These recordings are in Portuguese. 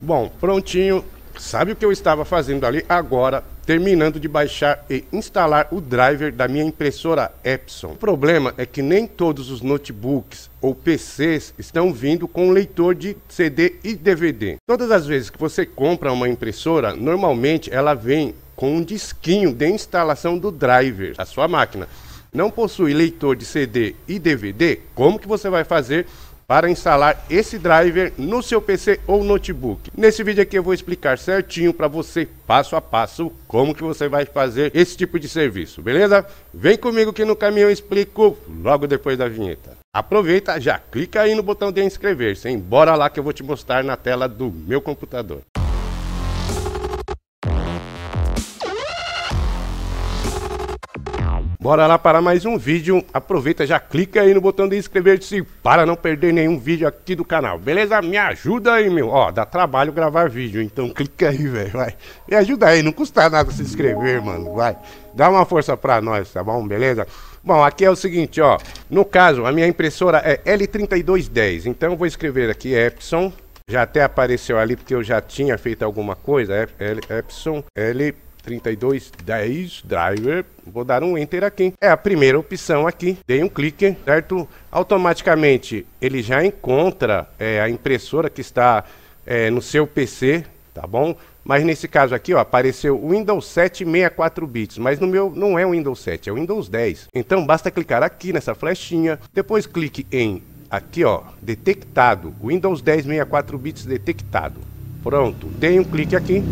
Bom, prontinho. Sabe o que eu estava fazendo ali agora? Terminando de baixar e instalar o driver da minha impressora Epson. O problema é que nem todos os notebooks ou PCs estão vindo com leitor de CD e DVD. Todas as vezes que você compra uma impressora, normalmente ela vem com um disquinho de instalação do driver A sua máquina. Não possui leitor de CD e DVD? Como que você vai fazer para instalar esse driver no seu PC ou notebook. Nesse vídeo aqui eu vou explicar certinho para você, passo a passo, como que você vai fazer esse tipo de serviço, beleza? Vem comigo que no caminho eu explico logo depois da vinheta. Aproveita, já clica aí no botão de inscrever-se, hein? Bora lá que eu vou te mostrar na tela do meu computador. Bora lá para mais um vídeo. Aproveita, já clica aí no botão de inscrever-se para não perder nenhum vídeo aqui do canal. Beleza? Me ajuda aí, meu. Ó, dá trabalho gravar vídeo, então clica aí, velho. Vai. Me ajuda aí, não custa nada se inscrever, mano. Vai. Dá uma força para nós, tá bom? Beleza? Bom, aqui é o seguinte, ó. No caso, a minha impressora é L3210. Então eu vou escrever aqui Epson. Já até apareceu ali porque eu já tinha feito alguma coisa. Epson l 3210 driver. Vou dar um enter aqui. É a primeira opção aqui. Dei um clique, certo? Automaticamente ele já encontra é, a impressora que está é, no seu PC, tá bom? Mas nesse caso aqui, ó, apareceu Windows 7 64 bits, mas no meu não é o Windows 7, é o Windows 10. Então basta clicar aqui nessa flechinha, depois clique em aqui, ó, detectado, Windows 10 64 bits detectado. Pronto, dei um clique aqui,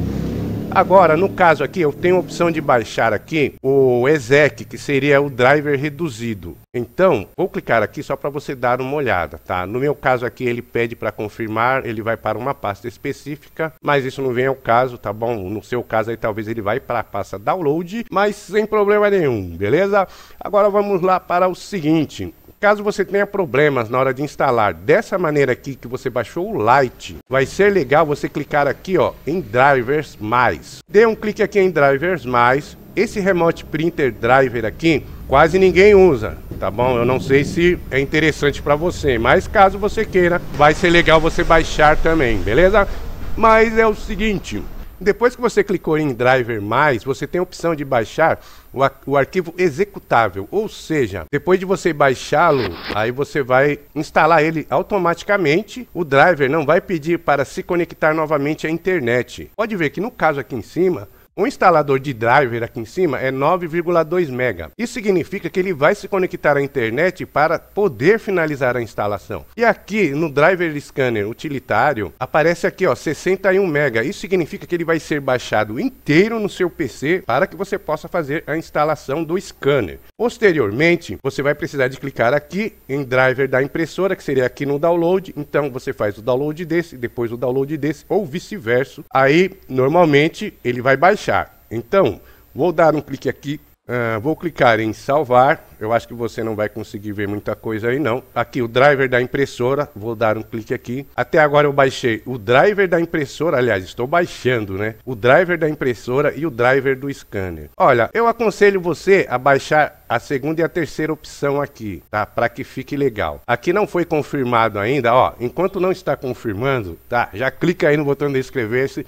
Agora, no caso aqui, eu tenho a opção de baixar aqui o exec, que seria o driver reduzido. Então, vou clicar aqui só para você dar uma olhada, tá? No meu caso aqui, ele pede para confirmar, ele vai para uma pasta específica, mas isso não vem ao caso, tá bom? No seu caso aí, talvez ele vai para a pasta download, mas sem problema nenhum, beleza? Agora vamos lá para o seguinte, Caso você tenha problemas na hora de instalar dessa maneira aqui que você baixou o Lite, vai ser legal você clicar aqui ó, em Drivers Mais. Dê um clique aqui em Drivers Mais. Esse Remote Printer Driver aqui, quase ninguém usa, tá bom? Eu não sei se é interessante para você, mas caso você queira, vai ser legal você baixar também, beleza? Mas é o seguinte, depois que você clicou em Driver Mais, você tem a opção de baixar o, o arquivo executável, ou seja, depois de você baixá-lo, aí você vai instalar ele automaticamente. O driver não vai pedir para se conectar novamente à internet. Pode ver que no caso aqui em cima, o instalador de driver aqui em cima é 9,2 MB. Isso significa que ele vai se conectar à internet para poder finalizar a instalação. E aqui no driver scanner utilitário aparece aqui ó 61 MB. Isso significa que ele vai ser baixado inteiro no seu PC para que você possa fazer a instalação do scanner. Posteriormente, você vai precisar de clicar aqui em driver da impressora, que seria aqui no download. Então você faz o download desse, depois o download desse ou vice-versa. Aí normalmente ele vai baixar baixar. Então, vou dar um clique aqui, uh, vou clicar em salvar. Eu acho que você não vai conseguir ver muita coisa aí não. Aqui o driver da impressora, vou dar um clique aqui. Até agora eu baixei o driver da impressora, aliás, estou baixando, né? O driver da impressora e o driver do scanner. Olha, eu aconselho você a baixar a segunda e a terceira opção aqui, tá? Para que fique legal. Aqui não foi confirmado ainda, ó. Enquanto não está confirmando, tá? Já clica aí no botão de inscrever-se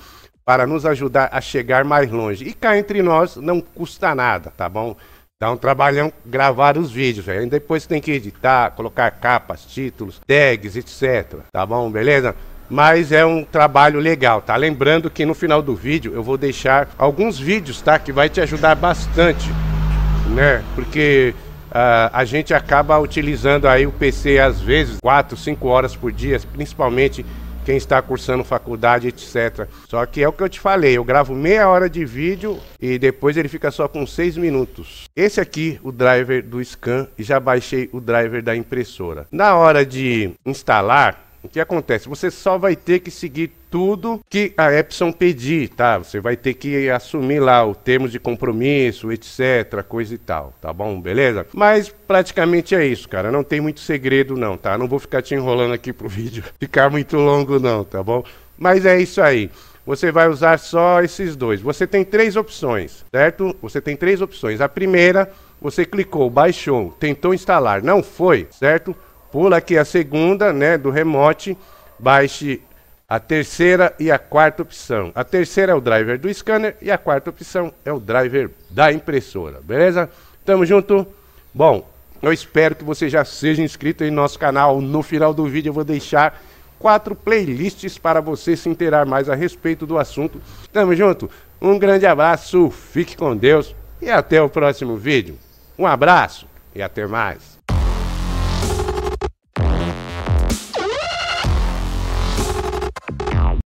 para nos ajudar a chegar mais longe. E cá entre nós não custa nada, tá bom? Dá um trabalhão gravar os vídeos, velho. Depois tem que editar, colocar capas, títulos, tags, etc. Tá bom, beleza? Mas é um trabalho legal, tá? Lembrando que no final do vídeo eu vou deixar alguns vídeos, tá? Que vai te ajudar bastante, né? Porque uh, a gente acaba utilizando aí o PC às vezes 4, 5 horas por dia, principalmente quem está cursando faculdade, etc. Só que é o que eu te falei, eu gravo meia hora de vídeo e depois ele fica só com seis minutos. Esse aqui, o driver do scan, já baixei o driver da impressora. Na hora de instalar, o que acontece? Você só vai ter que seguir tudo que a Epson pedir, tá? Você vai ter que assumir lá o termo de compromisso, etc, coisa e tal, tá bom? Beleza? Mas praticamente é isso, cara. Não tem muito segredo não, tá? Não vou ficar te enrolando aqui pro vídeo ficar muito longo não, tá bom? Mas é isso aí você vai usar só esses dois. Você tem três opções, certo? Você tem três opções. A primeira, você clicou, baixou, tentou instalar, não foi, certo? Pula aqui a segunda, né, do remote, baixe a terceira e a quarta opção. A terceira é o driver do scanner e a quarta opção é o driver da impressora, beleza? Tamo junto? Bom, eu espero que você já seja inscrito em nosso canal. No final do vídeo eu vou deixar quatro playlists para você se inteirar mais a respeito do assunto. Tamo junto? Um grande abraço, fique com Deus e até o próximo vídeo. Um abraço e até mais.